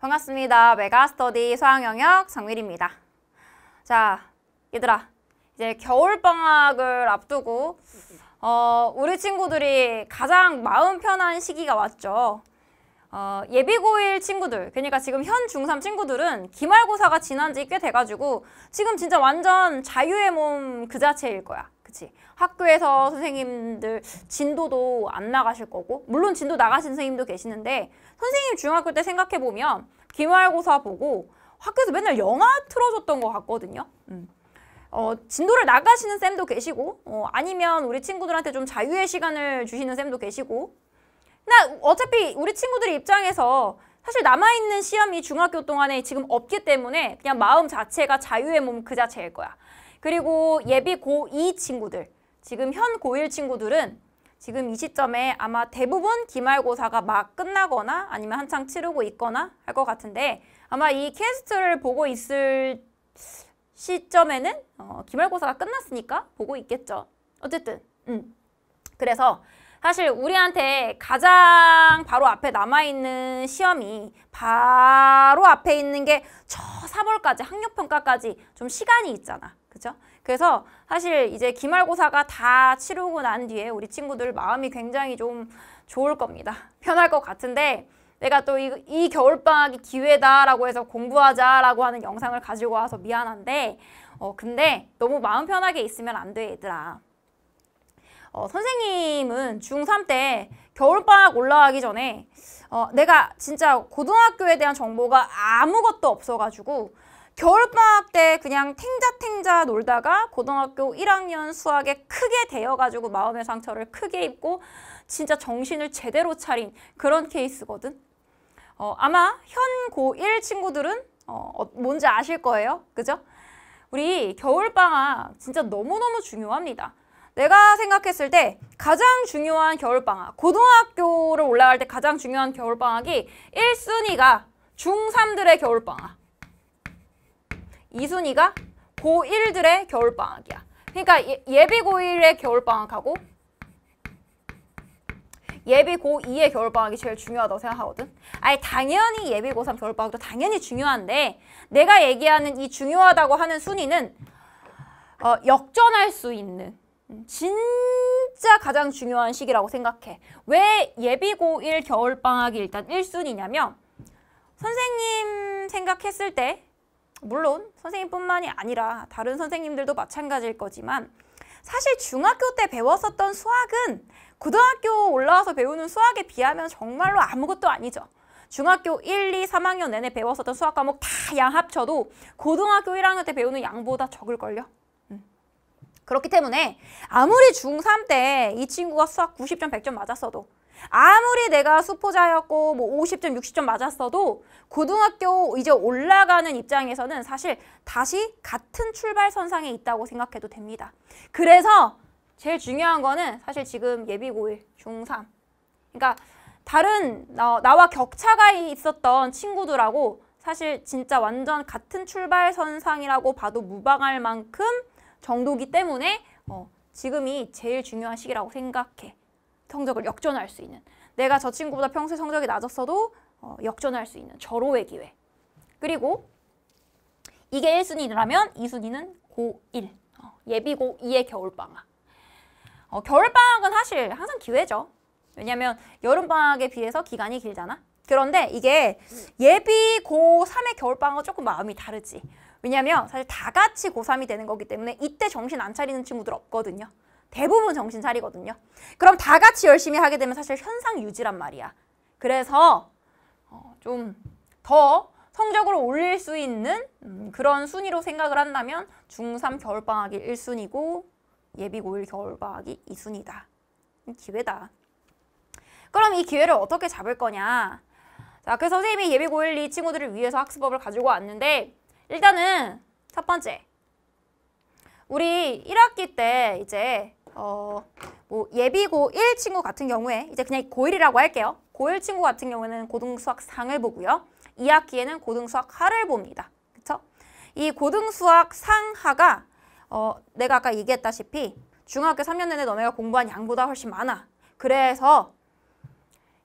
반갑습니다. 메가스터디 소양영역 정미입니다 자, 얘들아. 이제 겨울방학을 앞두고 어, 우리 친구들이 가장 마음 편한 시기가 왔죠. 어, 예비고일 친구들, 그러니까 지금 현 중3 친구들은 기말고사가 지난 지 꽤 돼가지고 지금 진짜 완전 자유의 몸 그 자체일 거야. 그치? 학교에서 선생님들 진도도 안 나가실 거고 물론 진도 나가신 선생님도 계시는데 선생님 중학교 때 생각해보면 기말고사 보고 학교에서 맨날 영화 틀어줬던 것 같거든요. 음. 어, 진도를 나가시는 쌤도 계시고 어, 아니면 우리 친구들한테 좀 자유의 시간을 주시는 쌤도 계시고 나 어차피 우리 친구들의 입장에서 사실 남아있는 시험이 중학교 동안에 지금 없기 때문에 그냥 마음 자체가 자유의 몸 그 자체일 거야. 그리고 예비 고2 친구들, 지금 현 고1 친구들은 지금 이 시점에 아마 대부분 기말고사가 막 끝나거나 아니면 한창 치르고 있거나 할 것 같은데 아마 이 캐스트를 보고 있을 시점에는 어, 기말고사가 끝났으니까 보고 있겠죠. 어쨌든 음. 그래서 사실 우리한테 가장 바로 앞에 남아있는 시험이 바로 앞에 있는 게 저 3월까지 학력평가까지 좀 시간이 있잖아. 그죠? 그래서 사실 이제 기말고사가 다 치르고 난 뒤에 우리 친구들 마음이 굉장히 좀 좋을 겁니다. 편할 것 같은데 내가 또이이 겨울방학이 기회다라고 해서 공부하자라고 하는 영상을 가지고 와서 미안한데 어 근데 너무 마음 편하게 있으면 안돼 얘들아. 어, 선생님은 중3 때 겨울방학 올라가기 전에 어, 내가 진짜 고등학교에 대한 정보가 아무것도 없어가지고 겨울방학 때 그냥 탱자탱자 놀다가 고등학교 1학년 수학에 크게 대여가지고 마음의 상처를 크게 입고 진짜 정신을 제대로 차린 그런 케이스거든. 어, 아마 현 고1 친구들은 어, 어, 뭔지 아실 거예요. 그죠? 우리 겨울방학 진짜 너무너무 중요합니다. 내가 생각했을 때 가장 중요한 겨울방학, 고등학교를 올라갈 때 가장 중요한 겨울방학이 1순위가 중3들의 겨울방학. 이순이가 고1들의 겨울방학이야. 그러니까 예, 예비 고1의 겨울방학하고 예비 고2의 겨울방학이 제일 중요하다고 생각하거든. 아니 당연히 예비 고3 겨울방학도 당연히 중요한데 내가 얘기하는 이 중요하다고 하는 순위는 어, 역전할 수 있는 진짜 가장 중요한 시기라고 생각해. 왜 예비 고1 겨울방학이 일단 1순위냐면 선생님 생각했을 때 물론 선생님뿐만이 아니라 다른 선생님들도 마찬가지일 거지만 사실 중학교 때 배웠었던 수학은 고등학교 올라와서 배우는 수학에 비하면 정말로 아무것도 아니죠. 중학교 1, 2, 3학년 내내 배웠었던 수학 과목 다 양 합쳐도 고등학교 1학년 때 배우는 양보다 적을걸요. 음. 그렇기 때문에 아무리 중3 때 이 친구가 수학 90점, 100점 맞았어도 아무리 내가 수포자였고 뭐 50점, 60점 맞았어도 고등학교 이제 올라가는 입장에서는 사실 다시 같은 출발선상에 있다고 생각해도 됩니다. 그래서 제일 중요한 거는 사실 지금 예비 고일 중3 그러니까 다른 어, 나와 격차가 있었던 친구들하고 사실 진짜 완전 같은 출발선상이라고 봐도 무방할 만큼 정도기 때문에 어, 지금이 제일 중요한 시기라고 생각해. 성적을 역전할 수 있는 내가 저 친구보다 평소에 성적이 낮았어도 어, 역전할 수 있는 절호의 기회 그리고 이게 1순위라면 2순위는 고1 어, 예비고 2의 겨울방학 어, 겨울방학은 사실 항상 기회죠 왜냐하면 여름방학에 비해서 기간이 길잖아 그런데 이게 예비 고3의 겨울방학은 조금 마음이 다르지 왜냐하면 사실 다 같이 고3이 되는 거기 때문에 이때 정신 안 차리는 친구들 없거든요 대부분 정신 차리거든요. 그럼 다 같이 열심히 하게 되면 사실 현상 유지란 말이야. 그래서 어, 좀더 성적으로 올릴 수 있는 음, 그런 순위로 생각을 한다면 중3 겨울방학이 1순위고 예비 고일 겨울방학이 2순위다. 기회다. 그럼 이 기회를 어떻게 잡을 거냐. 자, 그 선생님이 예비 고일2 친구들을 위해서 학습법을 가지고 왔는데 일단은 첫 번째 우리 1학기 때 이제 어, 뭐 예비 고1 친구 같은 경우에 이제 그냥 고1이라고 할게요. 고1 친구 같은 경우는 에 고등수학 상을 보고요. 2학기에는 고등수학 하를 봅니다. 그렇죠? 이 고등수학 상하가 어, 내가 아까 얘기했다시피 중학교 3년 내내 너네가 공부한 양보다 훨씬 많아. 그래서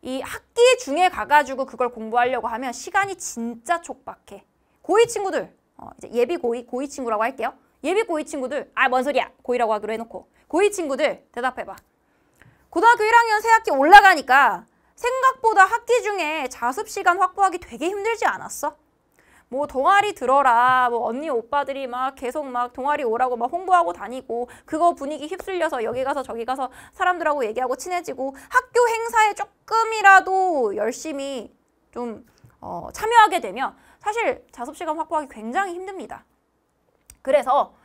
이 학기 중에 가가지고 그걸 공부하려고 하면 시간이 진짜 촉박해. 고2 친구들, 어, 이제 예비 고2, 고2 친구라고 할게요. 예비 고2 친구들, 아, 뭔 소리야. 고2라고 하기로 해놓고. 고2 친구들 대답해봐. 고등학교 1학년 새학기 올라가니까 생각보다 학기 중에 자습 시간 확보하기 되게 힘들지 않았어? 뭐 동아리 들어라 뭐 언니 오빠들이 막 계속 막 동아리 오라고 막 홍보하고 다니고 그거 분위기 휩쓸려서 여기 가서 저기 가서 사람들하고 얘기하고 친해지고 학교 행사에 조금이라도 열심히 좀 어, 참여하게 되면 사실 자습 시간 확보하기 굉장히 힘듭니다. 그래서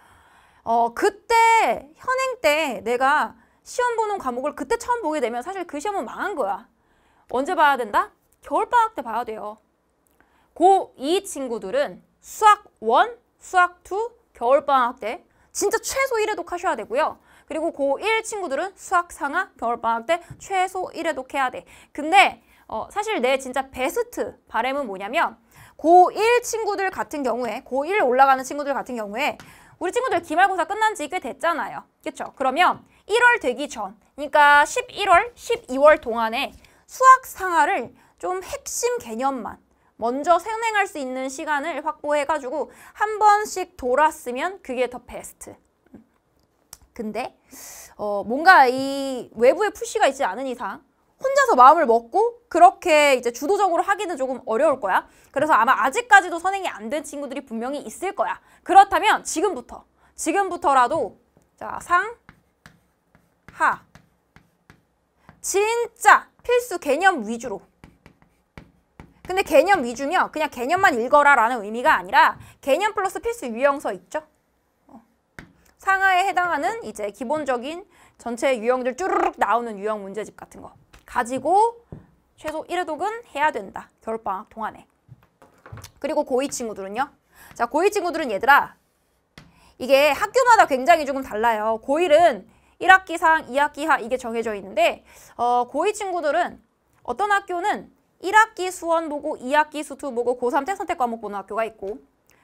어, 그때 현행 때 내가 시험 보는 과목을 그때 처음 보게 되면 사실 그 시험은 망한 거야. 언제 봐야 된다? 겨울방학 때 봐야 돼요. 고이 친구들은 수학 1, 수학 2, 겨울방학 때 진짜 최소 1회독 하셔야 되고요. 그리고 고1 친구들은 수학 상하 겨울방학 때 최소 1회독 해야 돼. 근데 어, 사실 내 진짜 베스트 바램은 뭐냐면 고1 친구들 같은 경우에 고1 올라가는 친구들 같은 경우에 우리 친구들 기말고사 끝난 지 꽤 됐잖아요. 그렇죠? 그러면 1월 되기 전, 그러니까 11월, 12월 동안에 수학 상하를 좀 핵심 개념만 먼저 선행할 수 있는 시간을 확보해가지고 한 번씩 돌았으면 그게 더 베스트. 근데 어, 뭔가 이 외부의 푸시가 있지 않은 이상 혼자서 마음을 먹고 그렇게 이제 주도적으로 하기는 조금 어려울 거야. 그래서 아마 아직까지도 선행이 안 된 친구들이 분명히 있을 거야. 그렇다면 지금부터, 지금부터라도 자, 상, 하. 진짜 필수 개념 위주로 근데 개념 위주면 그냥 개념만 읽어라 라는 의미가 아니라 개념 플러스 필수 유형서 있죠? 어. 상하에 해당하는 이제 기본적인 전체 유형들 쭈르륵 나오는 유형 문제집 같은 거. 가지고 최소 1회독은 해야 된다. 겨울방학 동안에. 그리고 고2 친구들은요. 자, 고2 친구들은 얘들아 이게 학교마다 굉장히 조금 달라요. 고1은 1학기 상, 2학기 하 이게 정해져 있는데 어, 고2 친구들은 어떤 학교는 1학기 수원 보고 2학기 수투 보고 고3 때 선택 과목 보는 학교가 있고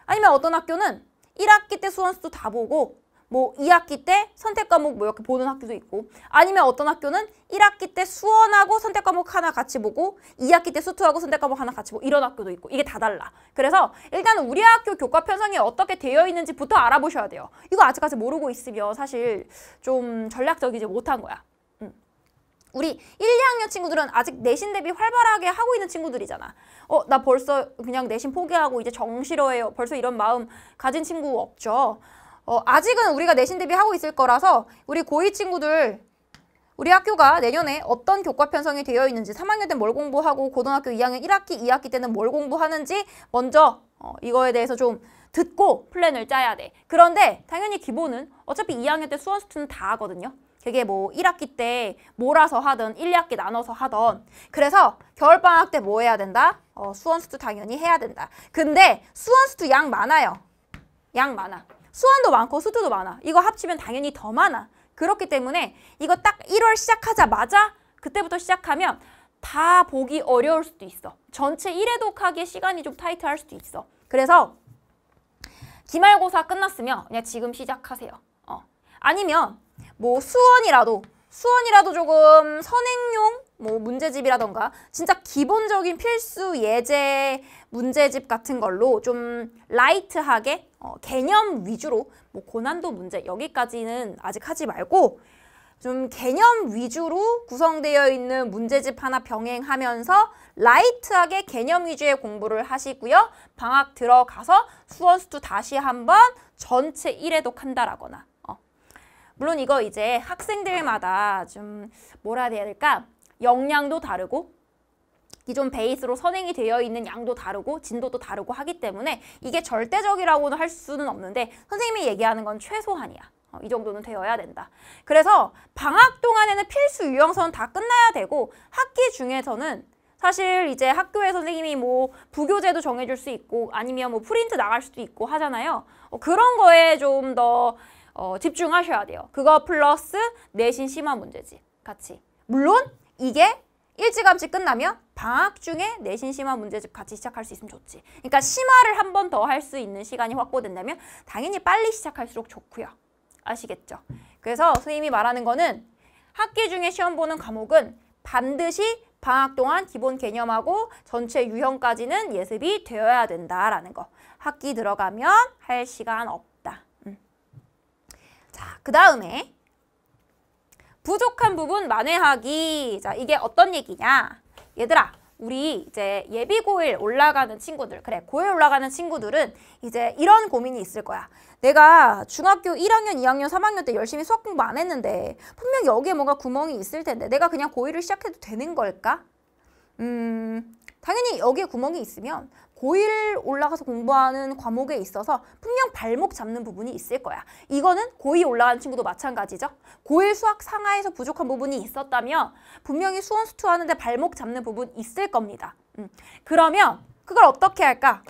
아니면 어떤 학교는 1학기 때 수원 수투 다 보고 뭐 2학기 때 선택 과목 뭐 이렇게 보는 학교도 있고 아니면 어떤 학교는 1학기 때 수원하고 선택 과목 하나 같이 보고 2학기 때 수투하고 선택 과목 하나 같이 보고 이런 학교도 있고 이게 다 달라. 그래서 일단 은 우리 학교 교과 편성이 어떻게 되어 있는지부터 알아보셔야 돼요. 이거 아직까지 모르고 있으면 사실 좀 전략적이지 못한 거야. 음. 우리 1, 2학년 친구들은 아직 내신 대비 활발하게 하고 있는 친구들이잖아. 어, 나 벌써 그냥 내신 포기하고 이제 정시로 해요. 벌써 이런 마음 가진 친구 없죠. 어, 아직은 우리가 내신 대비하고 있을 거라서 우리 고2 친구들 우리 학교가 내년에 어떤 교과 편성이 되어 있는지 3학년 때 뭘 공부하고 고등학교 2학년 1학기 2학기 때는 뭘 공부하는지 먼저 어, 이거에 대해서 좀 듣고 플랜을 짜야 돼. 그런데 당연히 기본은 어차피 2학년 때 수원 수투는 다 하거든요. 그게 뭐 1학기 때 몰아서 하든 1, 2학기 나눠서 하던 그래서 겨울방학 때 뭐 해야 된다? 어, 수원수투 당연히 해야 된다. 근데 수원수투 양 많아요. 양 많아. 수원도 많고 수두도 많아. 이거 합치면 당연히 더 많아. 그렇기 때문에 이거 딱 1월 시작하자마자 그때부터 시작하면 다 보기 어려울 수도 있어. 전체 1회독 하기에 시간이 좀 타이트할 수도 있어. 그래서 기말고사 끝났으면 그냥 지금 시작하세요. 어. 아니면 뭐 수원이라도 수원이라도 조금 선행용 뭐 문제집이라던가 진짜 기본적인 필수 예제 문제집 같은 걸로 좀 라이트하게 어, 개념 위주로 뭐 고난도 문제 여기까지는 아직 하지 말고 좀 개념 위주로 구성되어 있는 문제집 하나 병행하면서 라이트하게 개념 위주의 공부를 하시고요. 방학 들어가서 수원수투 다시 한번 전체 1회독 한다라거나 어. 물론 이거 이제 학생들마다 좀 뭐라 해야 될까 역량도 다르고 기존 베이스로 선행이 되어 있는 양도 다르고 진도도 다르고 하기 때문에 이게 절대적이라고는 할 수는 없는데 선생님이 얘기하는 건 최소한이야. 어, 이 정도는 되어야 된다. 그래서 방학 동안에는 필수 유형선 다 끝나야 되고 학기 중에서는 사실 이제 학교에 선생님이 뭐 부교재도 정해줄 수 있고 아니면 뭐 프린트 나갈 수도 있고 하잖아요. 어, 그런 거에 좀더 어, 집중하셔야 돼요. 그거 플러스 내신 심화 문제집 같이. 물론 이게 일찌감치 끝나면 방학 중에 내신 심화 문제집 같이 시작할 수 있으면 좋지. 그러니까 심화를 한 번 더 할 수 있는 시간이 확보된다면 당연히 빨리 시작할수록 좋고요. 아시겠죠? 그래서 선생님이 말하는 거는 학기 중에 시험 보는 과목은 반드시 방학 동안 기본 개념하고 전체 유형까지는 예습이 되어야 된다라는 거. 학기 들어가면 할 시간 없다. 음. 자, 그 다음에 부족한 부분 만회하기. 자, 이게 어떤 얘기냐. 얘들아, 우리 이제 예비고일 올라가는 친구들, 그래, 고일 올라가는 친구들은 이제 이런 고민이 있을 거야. 내가 중학교 1학년, 2학년, 3학년 때 열심히 수학 공부 안 했는데 분명 여기에 뭔가 구멍이 있을 텐데 내가 그냥 고일을 시작해도 되는 걸까? 음, 당연히 여기에 구멍이 있으면 고1 올라가서 공부하는 과목에 있어서 분명 발목 잡는 부분이 있을 거야. 이거는 고2 올라가는 친구도 마찬가지죠. 고1 수학 상하에서 부족한 부분이 있었다면 분명히 수원 수투 하는데 발목 잡는 부분 있을 겁니다. 음. 그러면 그걸 어떻게 할까?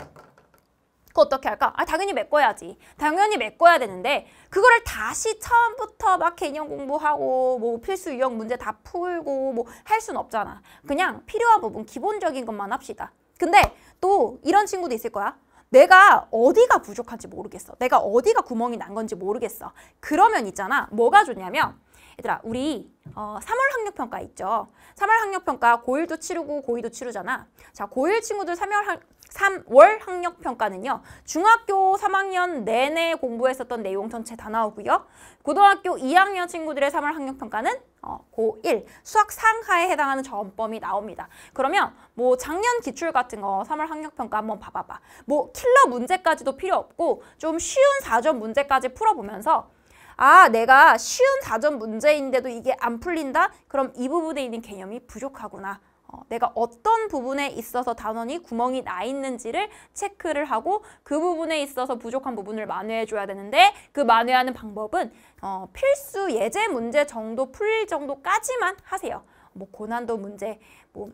그 어떻게 할까? 아, 당연히 메꿔야지. 당연히 메꿔야 되는데 그거를 다시 처음부터 막 개념 공부하고 뭐 필수 유형 문제 다 풀고 뭐 할 순 없잖아. 그냥 필요한 부분 기본적인 것만 합시다. 근데 또 이런 친구도 있을 거야. 내가 어디가 부족한지 모르겠어. 내가 어디가 구멍이 난 건지 모르겠어. 그러면 있잖아. 뭐가 좋냐면 얘들아 우리 어, 3월 학력평가 있죠. 3월 학력평가 고1도 치르고 고2도 치르잖아. 자 고1 친구들 3월, 학, 3월 학력 평가는요. 중학교 3학년 내내 공부했었던 내용 전체 다 나오고요. 고등학교 2학년 친구들의 3월 학력 평가는 어, 고1 수학 상하에 해당하는 전범이 나옵니다. 그러면 뭐 작년 기출 같은 거 3월 학력평가 한번 봐봐봐. 뭐 킬러 문제까지도 필요 없고 좀 쉬운 4점 문제까지 풀어보면서 아 내가 쉬운 4점 문제인데도 이게 안 풀린다? 그럼 이 부분에 있는 개념이 부족하구나. 어, 내가 어떤 부분에 있어서 단원이 구멍이 나 있는지를 체크를 하고 그 부분에 있어서 부족한 부분을 만회해줘야 되는데 그 만회하는 방법은 어, 필수 예제 문제 정도 풀릴 정도까지만 하세요. 뭐 고난도 문제, 뭐,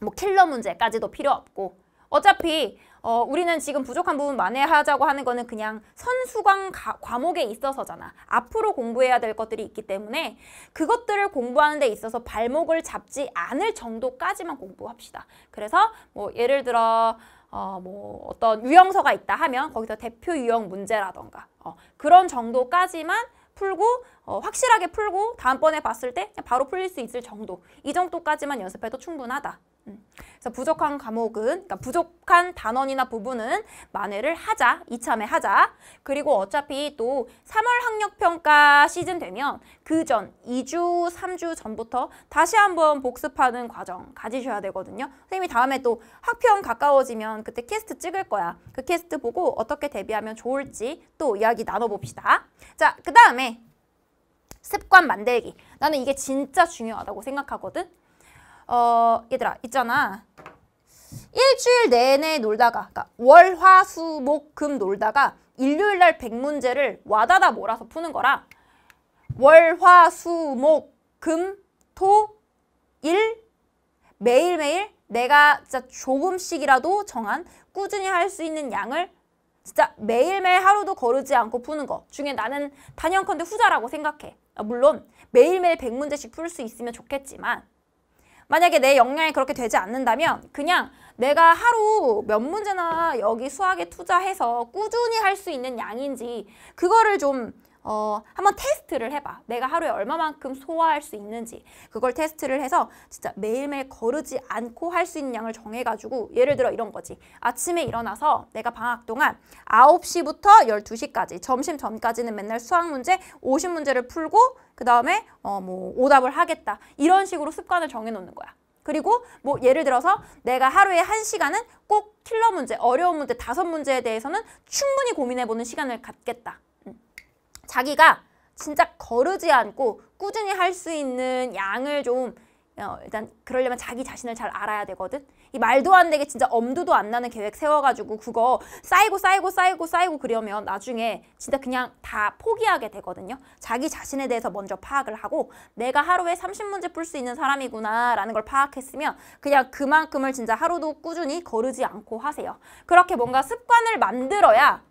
뭐 킬러 문제까지도 필요 없고 어차피 어, 우리는 지금 부족한 부분 만회하자고 하는 거는 그냥 선수강 가, 과목에 있어서잖아. 앞으로 공부해야 될 것들이 있기 때문에 그것들을 공부하는 데 있어서 발목을 잡지 않을 정도까지만 공부합시다. 그래서 뭐 예를 들어 어, 뭐 어떤 유형서가 있다 하면 거기서 대표 유형 문제라던가 어, 그런 정도까지만 풀고 어, 확실하게 풀고 다음번에 봤을 때 바로 풀릴 수 있을 정도 이 정도까지만 연습해도 충분하다. 음. 그래서 부족한 과목은 그러니까 부족한 단원이나 부분은 만회를 하자 이참에 하자 그리고 어차피 또 3월 학력평가 시즌 되면 그 전 2주 3주 전부터 다시 한번 복습하는 과정 가지셔야 되거든요 선생님이 다음에 또 학평 가까워지면 그때 캐스트 찍을 거야 그 캐스트 보고 어떻게 대비하면 좋을지 또 이야기 나눠봅시다 자그 다음에 습관 만들기 나는 이게 진짜 중요하다고 생각하거든 어 얘들아 있잖아 일주일 내내 놀다가 그러니까 월, 화, 수, 목, 금 놀다가 일요일 날 백문제를 와다다 몰아서 푸는 거라 월, 화, 수, 목, 금, 토, 일 매일매일 내가 진짜 조금씩이라도 정한 꾸준히 할 수 있는 양을 진짜 매일매일 하루도 거르지 않고 푸는 거 중에 나는 단연컨대 후자라고 생각해 아, 물론 매일매일 백문제씩 풀 수 있으면 좋겠지만 만약에 내 역량이 그렇게 되지 않는다면 그냥 내가 하루 몇 문제나 여기 수학에 투자해서 꾸준히 할 수 있는 양인지 그거를 좀 어, 한번 테스트를 해봐. 내가 하루에 얼마만큼 소화할 수 있는지 그걸 테스트를 해서 진짜 매일매일 거르지 않고 할 수 있는 양을 정해가지고 예를 들어 이런 거지. 아침에 일어나서 내가 방학 동안 9시부터 12시까지 점심 전까지는 맨날 수학 문제 50문제를 풀고 그 다음에 어, 뭐 오답을 하겠다. 이런 식으로 습관을 정해놓는 거야. 그리고 뭐 예를 들어서 내가 하루에 한시간은꼭 킬러 문제, 어려운 문제, 다섯 문제에 대해서는 충분히 고민해보는 시간을 갖겠다. 자기가 진짜 거르지 않고 꾸준히 할 수 있는 양을 좀 어, 일단 그러려면 자기 자신을 잘 알아야 되거든. 이 말도 안 되게 진짜 엄두도 안 나는 계획 세워가지고 그거 쌓이고 쌓이고 쌓이고 쌓이고 그러면 나중에 진짜 그냥 다 포기하게 되거든요. 자기 자신에 대해서 먼저 파악을 하고 내가 하루에 3 0 문제 풀 수 있는 사람이구나 라는 걸 파악했으면 그냥 그만큼을 진짜 하루도 꾸준히 거르지 않고 하세요. 그렇게 뭔가 습관을 만들어야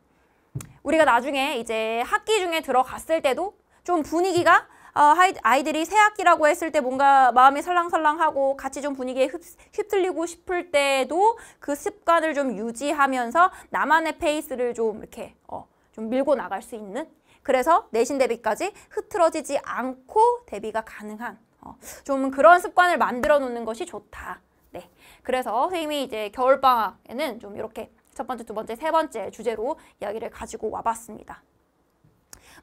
우리가 나중에 이제 학기 중에 들어갔을 때도 좀 분위기가 어, 아이들이 새 학기라고 했을 때 뭔가 마음이 설랑설랑하고 같이 좀 분위기에 휩, 휩쓸리고 싶을 때도 그 습관을 좀 유지하면서 나만의 페이스를 좀 이렇게 어, 좀 밀고 나갈 수 있는 그래서 내신 대비까지 흐트러지지 않고 대비가 가능한 어, 좀 그런 습관을 만들어 놓는 것이 좋다. 네, 그래서 선생님이 이제 겨울방학에는 좀 이렇게 첫 번째, 두 번째, 세 번째 주제로 이야기를 가지고 와봤습니다.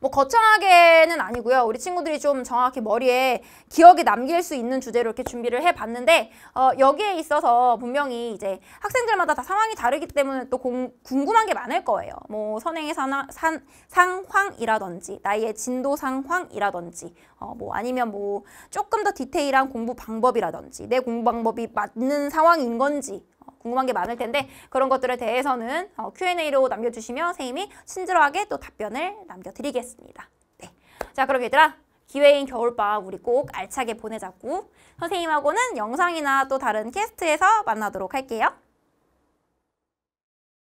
뭐 거창하게는 아니고요. 우리 친구들이 좀 정확히 머리에 기억에 남길 수 있는 주제로 이렇게 준비를 해봤는데 어, 여기에 있어서 분명히 이제 학생들마다 다 상황이 다르기 때문에 또 공, 궁금한 게 많을 거예요. 뭐 선행의 산하, 산, 상황이라든지 나의 진도 상황이라든지 어, 뭐 아니면 뭐 조금 더 디테일한 공부 방법이라든지 내 공부 방법이 맞는 상황인 건지 궁금한 게 많을 텐데 그런 것들에 대해서는 어, Q&A로 남겨주시면 선생님이 친절하게 또 답변을 남겨드리겠습니다. 네. 자 그럼 얘들아 기회인 겨울방학 우리 꼭 알차게 보내자고 선생님하고는 영상이나 또 다른 캐스트에서 만나도록 할게요.